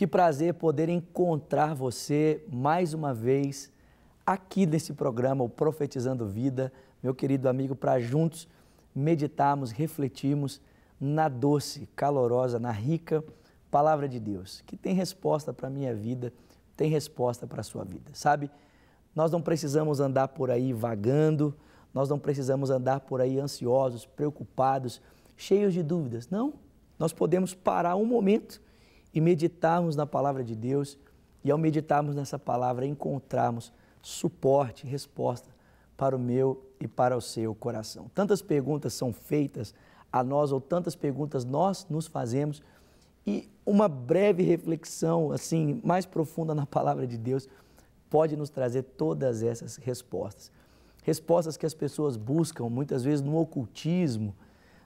Que prazer poder encontrar você mais uma vez aqui nesse programa, o Profetizando Vida, meu querido amigo, para juntos meditarmos, refletirmos na doce, calorosa, na rica palavra de Deus, que tem resposta para a minha vida, tem resposta para a sua vida. Sabe, nós não precisamos andar por aí vagando, nós não precisamos andar por aí ansiosos, preocupados, cheios de dúvidas. Não, nós podemos parar um momento e meditarmos na palavra de Deus e, ao meditarmos nessa palavra, encontrarmos suporte, resposta para o meu e para o seu coração. Tantas perguntas são feitas a nós, ou tantas perguntas nós nos fazemos, e uma breve reflexão, assim, mais profunda na palavra de Deus, pode nos trazer todas essas respostas. Respostas que as pessoas buscam, muitas vezes, no ocultismo,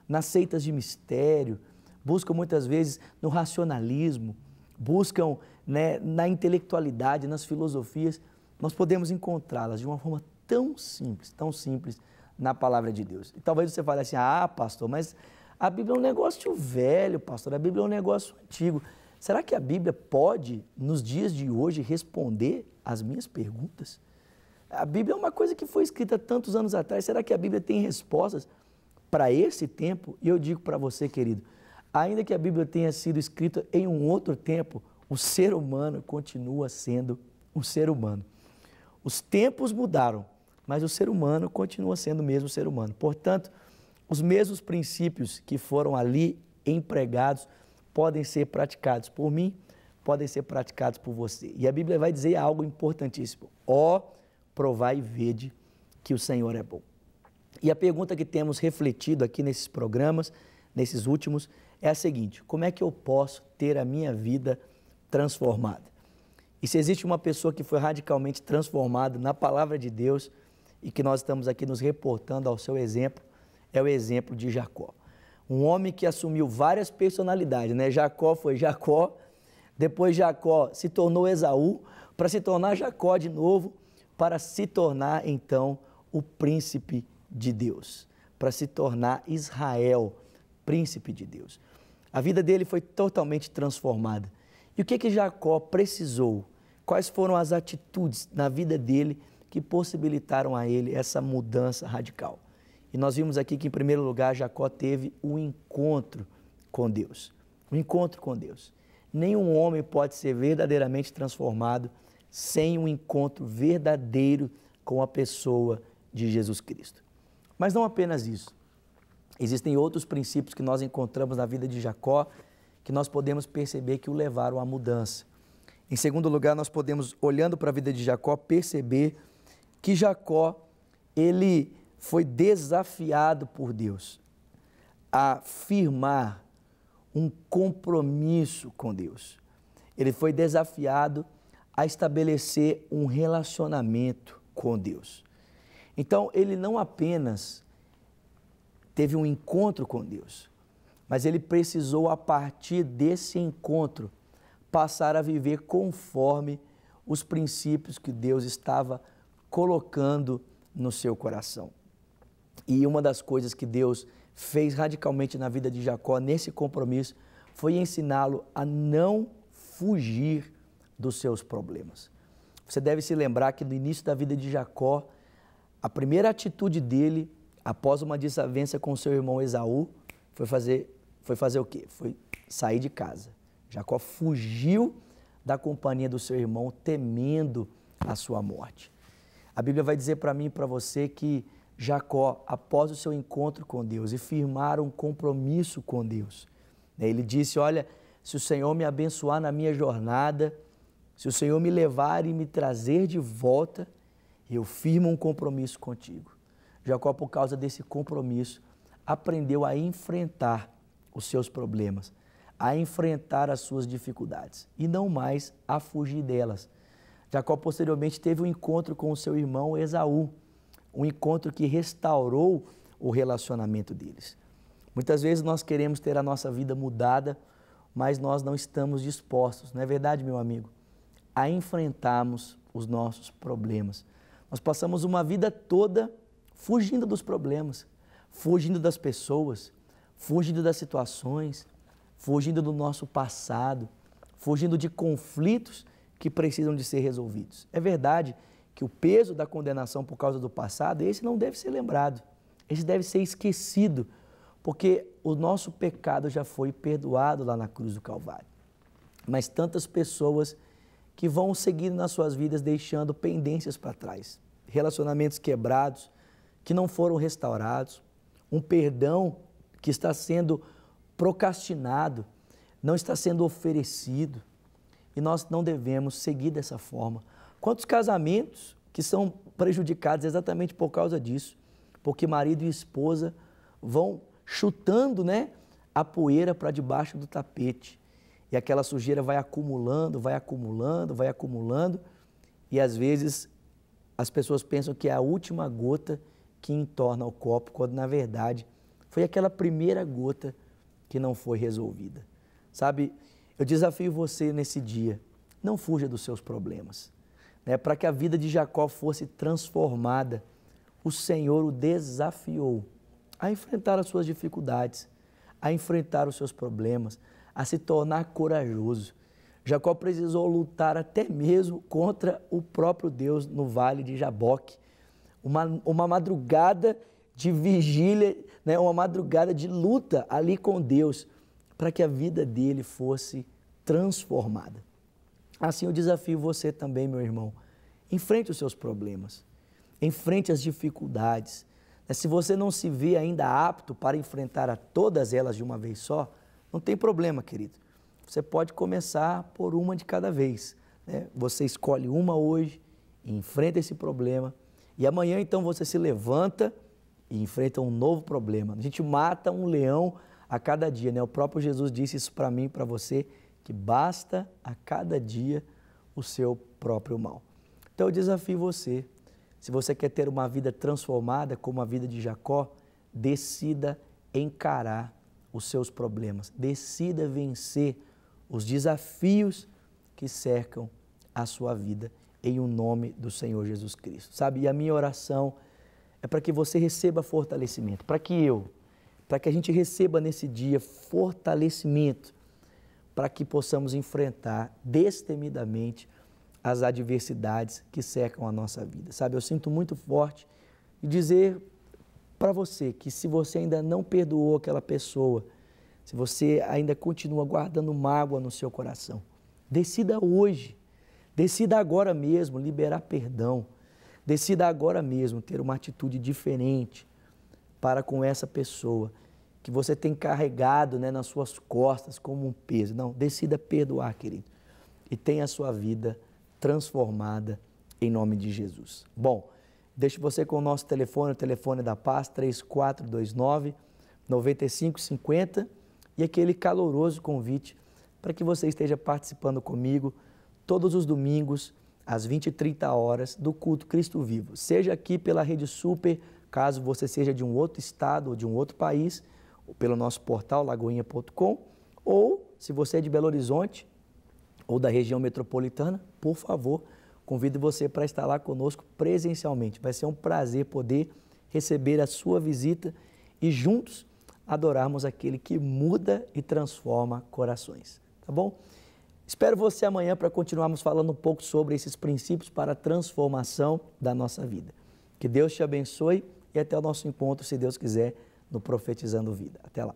nas seitas de mistério, buscam muitas vezes no racionalismo, buscam né, na intelectualidade, nas filosofias, nós podemos encontrá-las de uma forma tão simples, tão simples na palavra de Deus. E talvez você fale assim: ah, pastor, mas a Bíblia é um negócio velho, pastor, a Bíblia é um negócio antigo. Será que a Bíblia pode, nos dias de hoje, responder às minhas perguntas? A Bíblia é uma coisa que foi escrita tantos anos atrás. Será que a Bíblia tem respostas para esse tempo? E eu digo para você, querido, ainda que a Bíblia tenha sido escrita em um outro tempo, o ser humano continua sendo um ser humano. Os tempos mudaram, mas o ser humano continua sendo o mesmo ser humano. Portanto, os mesmos princípios que foram ali empregados podem ser praticados por mim, podem ser praticados por você. E a Bíblia vai dizer algo importantíssimo: ó, oh, provai e vede que o Senhor é bom. E a pergunta que temos refletido aqui nesses programas nesses últimos é a seguinte: como é que eu posso ter a minha vida transformada? E se existe uma pessoa que foi radicalmente transformada na palavra de Deus e que nós estamos aqui nos reportando ao seu exemplo, é o exemplo de Jacó. Um homem que assumiu várias personalidades, né? Jacó foi Jacó, depois Jacó se tornou Esaú, para se tornar Jacó de novo, para se tornar então o príncipe de Deus, para se tornar Israel príncipe de Deus. A vida dele foi totalmente transformada. E o que que Jacó precisou? Quais foram as atitudes na vida dele que possibilitaram a ele essa mudança radical? E nós vimos aqui que, em primeiro lugar, Jacó teve um encontro com Deus. Um encontro com Deus. Nenhum homem pode ser verdadeiramente transformado sem um encontro verdadeiro com a pessoa de Jesus Cristo. Mas não apenas isso. Existem outros princípios que nós encontramos na vida de Jacó que nós podemos perceber que o levaram à mudança. Em segundo lugar, nós podemos, olhando para a vida de Jacó, perceber que Jacó ele foi desafiado por Deus a firmar um compromisso com Deus. Ele foi desafiado a estabelecer um relacionamento com Deus. Então, ele não apenas teve um encontro com Deus. Mas ele precisou, a partir desse encontro, passar a viver conforme os princípios que Deus estava colocando no seu coração. E uma das coisas que Deus fez radicalmente na vida de Jacó nesse compromisso foi ensiná-lo a não fugir dos seus problemas. Você deve se lembrar que no início da vida de Jacó, a primeira atitude dele após uma desavença com seu irmão Esaú, foi fazer, foi fazer o quê? Foi sair de casa. Jacó fugiu da companhia do seu irmão, temendo a sua morte. A Bíblia vai dizer para mim e para você que Jacó, após o seu encontro com Deus e firmar um compromisso com Deus, né? ele disse: Olha, se o Senhor me abençoar na minha jornada, se o Senhor me levar e me trazer de volta, eu firmo um compromisso contigo. Jacó, por causa desse compromisso, aprendeu a enfrentar os seus problemas, a enfrentar as suas dificuldades e não mais a fugir delas. Jacó posteriormente teve um encontro com o seu irmão Esaú, um encontro que restaurou o relacionamento deles. Muitas vezes nós queremos ter a nossa vida mudada, mas nós não estamos dispostos, não é verdade, meu amigo, a enfrentarmos os nossos problemas. Nós passamos uma vida toda fugindo dos problemas, fugindo das pessoas, fugindo das situações, fugindo do nosso passado, fugindo de conflitos que precisam de ser resolvidos. É verdade que o peso da condenação por causa do passado, esse não deve ser lembrado, esse deve ser esquecido, porque o nosso pecado já foi perdoado lá na cruz do Calvário. Mas tantas pessoas que vão seguindo nas suas vidas deixando pendências para trás, relacionamentos quebrados, que não foram restaurados, um perdão que está sendo procrastinado, não está sendo oferecido. E nós não devemos seguir dessa forma. Quantos casamentos que são prejudicados exatamente por causa disso? Porque marido e esposa vão chutando, né, a poeira para debaixo do tapete. E aquela sujeira vai acumulando, vai acumulando, vai acumulando, e às vezes as pessoas pensam que é a última gota que entorna o copo, quando na verdade foi aquela primeira gota que não foi resolvida. Sabe, eu desafio você nesse dia, não fuja dos seus problemas. Né? Para que a vida de Jacó fosse transformada, o Senhor o desafiou a enfrentar as suas dificuldades, a enfrentar os seus problemas, a se tornar corajoso. Jacó precisou lutar até mesmo contra o próprio Deus no vale de Jaboque uma, uma madrugada de vigília, né, uma madrugada de luta ali com Deus, para que a vida dele fosse transformada. Assim eu desafio você também, meu irmão. Enfrente os seus problemas, enfrente as dificuldades. Né? Se você não se vê ainda apto para enfrentar a todas elas de uma vez só, não tem problema, querido. Você pode começar por uma de cada vez. Né? Você escolhe uma hoje, enfrenta esse problema e amanhã, então, você se levanta e enfrenta um novo problema. A gente mata um leão a cada dia, né? O próprio Jesus disse isso para mim, para você, que basta a cada dia o seu próprio mal. Então eu desafio você, se você quer ter uma vida transformada como a vida de Jacó, decida encarar os seus problemas, decida vencer os desafios que cercam a sua vida em o um nome do Senhor Jesus Cristo. Sabe? E a minha oração é para que você receba fortalecimento, para que eu, para que a gente receba nesse dia fortalecimento, para que possamos enfrentar destemidamente as adversidades que cercam a nossa vida. Sabe, eu sinto muito forte e dizer para você que se você ainda não perdoou aquela pessoa, se você ainda continua guardando mágoa no seu coração, decida hoje Decida agora mesmo liberar perdão. Decida agora mesmo ter uma atitude diferente para com essa pessoa que você tem carregado né, nas suas costas como um peso. Não, decida perdoar, querido. E tenha a sua vida transformada em nome de Jesus. Bom, deixo você com o nosso telefone, o telefone da paz, 3429 9550 e aquele caloroso convite para que você esteja participando comigo todos os domingos, às 20 e 30 horas, do culto Cristo Vivo. Seja aqui pela Rede Super, caso você seja de um outro estado ou de um outro país, ou pelo nosso portal lagoinha.com, ou se você é de Belo Horizonte ou da região metropolitana, por favor, convido você para estar lá conosco presencialmente. Vai ser um prazer poder receber a sua visita e juntos adorarmos aquele que muda e transforma corações. Tá bom? Espero você amanhã para continuarmos falando um pouco sobre esses princípios para a transformação da nossa vida. Que Deus te abençoe e até o nosso encontro, se Deus quiser, no Profetizando Vida. Até lá.